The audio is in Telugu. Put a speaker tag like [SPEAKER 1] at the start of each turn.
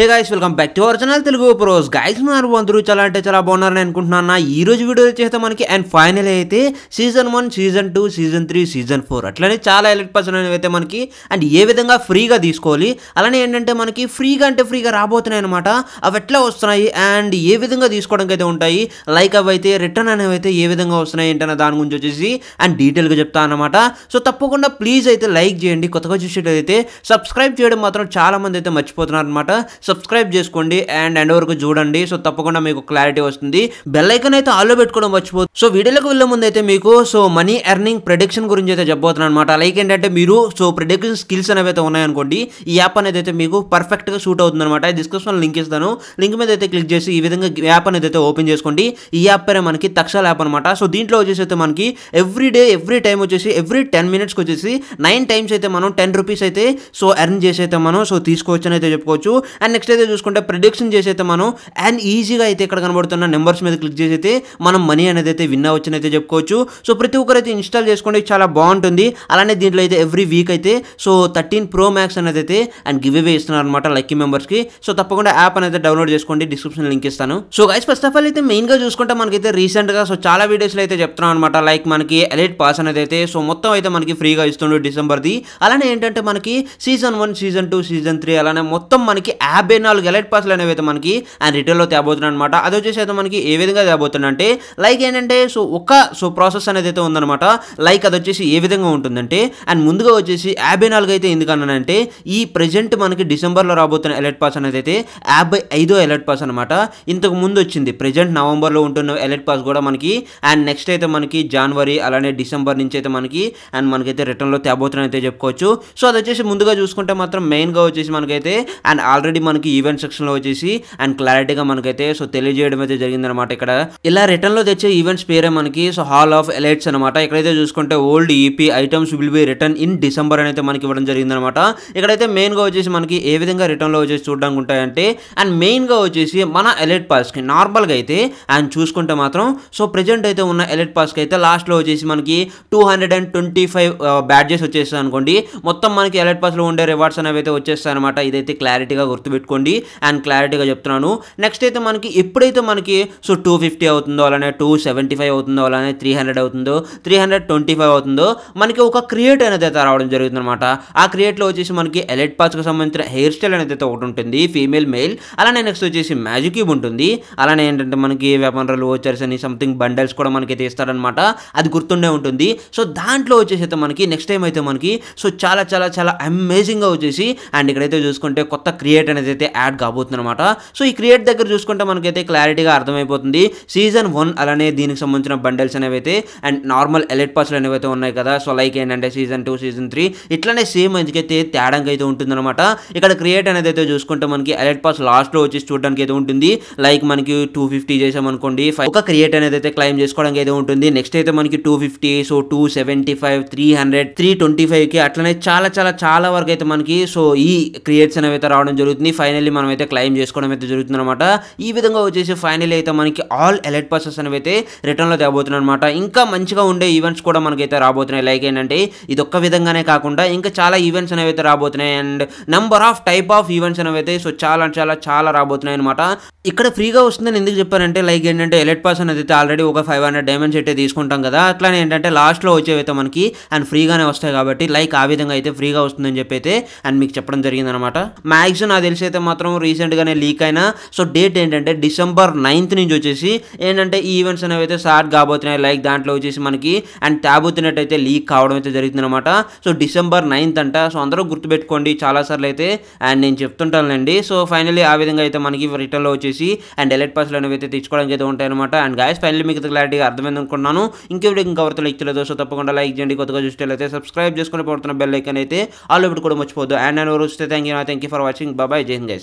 [SPEAKER 1] hey guys welcome back to our Telugu pros guys ఉన్నారు అందరూ చాలా అంటే చాలా బాగున్నారని అనుకుంటున్నాను ఈ రోజు వీడియో చేస్తే మనకి అండ్ ఫైనల్ అయితే season one season two season three season four అట్లనే చాలా ఎలక్ట్ పర్సన్ అనేవి అయితే మనకి అండ్ ఏ విధంగా ఫ్రీగా తీసుకోవాలి అలానే ఏంటంటే మనకి ఫ్రీగా అంటే ఫ్రీగా రాబోతున్నాయి అనమాట అవి ఎట్లా వస్తున్నాయి అండ్ ఏ విధంగా తీసుకోవడానికి అయితే ఉంటాయి లైక్ అవి అయితే రిటర్న్ అనేవి అయితే ఏ విధంగా వస్తున్నాయి ఏంటనే దాని గురించి వచ్చేసి అండ్ డీటెయిల్గా చెప్తా అనమాట సో తప్పకుండా ప్లీజ్ అయితే లైక్ చేయండి కొత్తగా చూసేటైతే సబ్స్క్రైబ్ చేయడం మాత్రం చాలా మంది అయితే మర్చిపోతున్నారు అనమాట సబ్స్క్రైబ్ చేసుకోండి అండ్ ఎండ్ వరకు చూడండి సో తప్పకుండా మీకు క్లారిటీ వస్తుంది బెల్ ఐకన్ అయితే ఆల్లో పెట్టుకోవడం మర్చిపోతుంది సో వీడియోలకు వెళ్ళే ముందు అయితే మీకు సో మనీ ఎర్నింగ్ ప్రొడిక్షన్ గురించి అయితే చెప్పబోతున్నాను అనమాట లైక్ ఏంటంటే మీరు సో ప్రొడిక్షన్ స్కిల్స్ అనేవి అయితే ఉన్నాయనుకోండి ఈ యాప్ అనేది అయితే మీకు పర్ఫెక్ట్ గా సూట్ అవుతుంది అనమాట డిస్క్రిప్షన్ లింక్ ఇస్తాను లింక్ మీద అయితే క్లిక్ చేసి ఈ విధంగా యాప్ అనేది అయితే ఓపెన్ చేసుకోండి ఈ యాప్ పేరే మనకి తక్షల యాప్ అనమాట సో దీంట్లో వచ్చేసి అయితే మనకి ఎవ్రీ డే ఎవ్రీ టైం వచ్చేసి ఎవ్రీ టెన్ కి వచ్చేసి నైన్ టైమ్స్ అయితే మనం టెన్ రూపీస్ అయితే సో ఎర్న్ చేసి అయితే మనం సో తీసుకోవచ్చు అని అయితే చెప్పుకోవచ్చు అండ్ నెక్స్ట్ అయితే చూసుకుంటే ప్రిడిక్షన్ చేసి అయితే మనం అండ్ ఈజీగా అయితే ఇక్కడ కనబడుతున్న నెంబర్స్ మీద క్లిక్ చేసి అయితే మనం మనీ అనేది అయితే విన్ అవచ్చు అయితే చెప్పుకోవచ్చు సో ప్రతి ఒక్కరైతే ఇన్స్టాల్ చేసుకోండి చాలా బాగుంటుంది అలానే దీంట్లో అయితే ఎవ్రీ వీక్ అయితే సో థర్టీన్ ప్రో మ్యాక్స్ అనేది అయితే అండ్ గివ్ అవే ఇస్తున్నారు అనమాట లక్కీ మెంబర్స్కి సో తప్పకుండా యాప్ అనేది డౌన్లోడ్ చేసుకోండి డిస్క్రిప్షన్ లింక్ ఇస్తాను so guys first of all అయితే మెయిన్గా చూసుకుంటే మనకైతే రీసెంట్గా సో చాలా వీడియోస్లో అయితే చెప్తున్నాం అనమాట లైక్ మనకి ఎలైట్ పాస్ అనేది అయితే సో మొత్తం అయితే మనకి ఫ్రీగా ఇస్తుండే డిసెంబర్ది అలానే ఏంటంటే మనకి season one season two season three అలానే మొత్తం మనకి యాప్ యాభై నాలుగు ఎలైట్ పాస్లు అనేవి అయితే మనకి ఆయన రిటైల్లో తేబోతున్నాయి అనమాట అది వచ్చేసి అయితే మనకి ఏ విధంగా తేబోతుందంటే లైక్ ఏంటంటే సో ఒక సో ప్రాసెస్ అనేది అయితే ఉందన్నమాట లైక్ అది వచ్చేసి ఏ విధంగా ఉంటుందంటే అండ్ ముందుగా వచ్చేసి యాభై నాలుగు అయితే ఎందుకన్నానంటే ఈ ప్రజెంట్ మనకి డిసెంబర్లో రాబోతున్న ఎలైట్ పాస్ అనేది అయితే యాభై ఐదో ఎలైట్ పాస్ అనమాట ఇంతకు ముందు వచ్చింది ప్రజెంట్ నవంబర్లో ఉంటున్న ఎలైట్ పాస్ కూడా మనకి అండ్ నెక్స్ట్ అయితే మనకి జనవరి అలానే డిసెంబర్ నుంచి అయితే మనకి అండ్ మనకైతే రిటర్న్లో తేబోతున్నాయి అయితే చెప్పుకోవచ్చు సో అది వచ్చేసి ముందుగా చూసుకుంటే మాత్రం మెయిన్గా వచ్చేసి మనకైతే అండ్ ఆల్రెడీ మనకి ఈవెంట్ సెక్షన్ లో వచ్చేసి అండ్ క్లారిటీగా మనకైతే సో తెలియజేయడం అయితే జరిగింది అనమాట ఇక్కడ ఇలా రిటర్న్ లో తెచ్చే ఈవెంట్స్ పేరే మనకి సో హాల్ ఆఫ్ ఎలైట్స్ అనమాట ఇక్కడైతే చూసుకుంటే old EP items will be return in December అయితే మనకి ఇవ్వడం జరిగింది అనమాట ఇక్కడైతే మెయిన్ గా వచ్చేసి మనకి ఏ విధంగా రిటర్న్ లో వచ్చేసి చూడడానికి ఉంటాయంటే అండ్ మెయిన్ గా వచ్చేసి మన ఎలైట్ పాస్ కి నార్మల్ గా అయితే అండ్ చూసుకుంటే మాత్రం సో ప్రెజెంట్ అయితే ఉన్న ఎలైట్ పాస్ కి అయితే లాస్ట్ లో వచ్చేసి మనకి two hundred and twenty five badges వచ్చేస్తాయి అనుకోండి మొత్తం మనకి ఎలైట్ లో ఉండే రివార్డ్స్ అనేవి అయితే వచ్చేస్తాయి అనమాట ఇదైతే క్లారిటీగా గుర్తుపెట్టు పెట్టుకోండి అండ్ క్లారిటీగా చెప్తున్నాను నెక్స్ట్ అయితే మనకి ఎప్పుడైతే మనకి సో టూ ఫిఫ్టీ అవుతుందో అలానే టూ సెవెంటీ ఫైవ్ అవుతుందో అలానే త్రీ హండ్రెడ్ అవుతుందో త్రీ హండ్రెడ్ ట్వంటీ ఫైవ్ అవుతుందో మనకి ఒక క్రియేట్ అనేది అయితే రావడం జరుగుతుందన్నమాట ఆ క్రియేట్లో వచ్చేసి మనకి ఎలెట్ పాచ్కి సంబంధించిన హెయిర్ స్టైల్ అనేది అయితే ఒకటి ఉంటుంది ఫీమేల్ మెయిల్ అలానే నెక్స్ట్ వచ్చేసి మ్యాజిక్ క్యూబ్ ఉంటుంది అలానే ఏంటంటే మనకి వెపనరలు వచ్చర్స్ అని సంథింగ్ బండల్స్ కూడా అయితే ఇస్తారనమాట అది గుర్తుండే ఉంటుంది సో దాంట్లో వచ్చేసి అయితే మనకి నెక్స్ట్ టైం అయితే మనకి సో చాలా చాలా చాలా అమేజింగ్గా వచ్చేసి అండ్ ఇక్కడైతే చూసుకుంటే కొత్త క్రియేట్ అనేది అయితే యాడ్ కాబోతుందన్నమాట సో ఈ క్రియేట్ దగ్గర చూసుకుంటే మనకైతే క్లారిటీగా అర్థమైపోతుంది సీజన్ వన్ అలానే దీనికి సంబంధించిన బండల్స్ అనేవి అయితే అండ్ నార్మల్ ఎలెట్ పాస్లు అనేవి అయితే ఉన్నాయి కదా సో లైక్ ఏంటంటే సీజన్ టూ సీజన్ త్రీ ఇట్లానే సేమ్ ఎందుకైతే తేడంగా అయితే ఉంటుందన్నమాట ఇక్కడ క్రియేట్ అనేది అయితే చూసుకుంటే మనకి ఎలెట్ పాస్ లాస్ట్లో వచ్చి చూడడానికి అయితే ఉంటుంది లైక్ మనకి టూ ఫిఫ్టీ చేసామనుకోండి ఒక క్రియేట్ అనేది అయితే క్లైమ్ చేసుకోవడానికి అయితే ఉంటుంది నెక్స్ట్ అయితే మనకి two fifty so two seventy five three hundred three twenty ఫైవ్కి అట్లనే చాలా చాలా చాలా వరకు అయితే మనకి సో ఈ క్రియేట్స్ అనేవి అయితే రావడం జరుగుతుంది ఫైనల్లీ మనం అయితే క్లైమ్ చేసుకోవడం అయితే జరుగుతుందన్నమాట ఈ విధంగా వచ్చేసి ఫైనల్లీ అయితే మనకి ఆల్ ఎలర్ట్ పర్సన్స్ అనేవి అయితే రిటర్న్లో తేబోతున్నాయి అనమాట ఇంకా మంచిగా ఉండే ఈవెంట్స్ కూడా మనకైతే రాబోతున్నాయి లైక్ ఏంటంటే ఇది ఒక్క విధంగానే కాకుండా ఇంకా చాలా ఈవెంట్స్ అనేవి అయితే రాబోతున్నాయి and number of type of events అనేవి అయితే సో చాలా చాలా చాలా రాబోతున్నాయి అనమాట ఇక్కడ ఫ్రీగా వస్తుందని ఎందుకు చెప్పారంటే లైక్ ఏంటంటే ఎలర్ట్ పర్సన్ అనేది అయితే ఆల్రెడీ ఒక ఫైవ్ హండ్రెడ్ డైమండ్స్ అయితే తీసుకుంటాం కదా అట్లానే ఏంటంటే లాస్ట్లో వచ్చేవైతే మనకి అండ్ ఫ్రీగానే వస్తాయి కాబట్టి లైక్ ఆ విధంగా అయితే ఫ్రీగా వస్తుందని చెప్పి అయితే అండ్ మీకు చెప్పడం జరిగిందనమాట మ్యాక్సిమం నాకు తెలిసి అయితే మాత్రం రీసెంట్గానే లీక్ అయినా సో డేట్ ఏంటంటే డిసెంబర్ నైన్త్ నుంచి వచ్చేసి ఏంటంటే ఈ ఈవెంట్స్ అనేవి అయితే స్టార్ట్ కాబోతున్నాయి లైక్ దాంట్లో వచ్చేసి మనకి అండ్ ట్యాబ్ అయితే లీక్ కావడం అయితే జరుగుతుంది అనమాట సో డిసెంబర్ నైన్త్ అంట సో అందరూ గుర్తుపెట్టుకోండి చాలాసార్లు అయితే అండ్ నేను చెప్తుంటానండి సో ఫైనలీ ఆ విధంగా అయితే మనకి రిటర్న్లో వచ్చేసి అండ్ ఎలెట్ పాస్లు అనేవి అయితే తెచ్చుకోవడానికి అయితే ఉంటాయన్నమాట అండ్ గాయస్ ఫైనల్ మీకు క్లారిటీగా అర్థమైంది అనుకున్నాను ఇంకెవరికి ఇంకా లైక్ చేయలేదు సో తప్పకుండా లైక్ చేయండి కొత్తగా అయితే సబ్స్క్రైబ్ చేసుకుని పడుతున్న బెల్ ఐకన్ అయితే ఆల్ ఇప్పుడు కూడా మర్చిపోద్దు అండ్ నేను వస్తే thank you thank you for watching బాబాయ్ జై 됐는데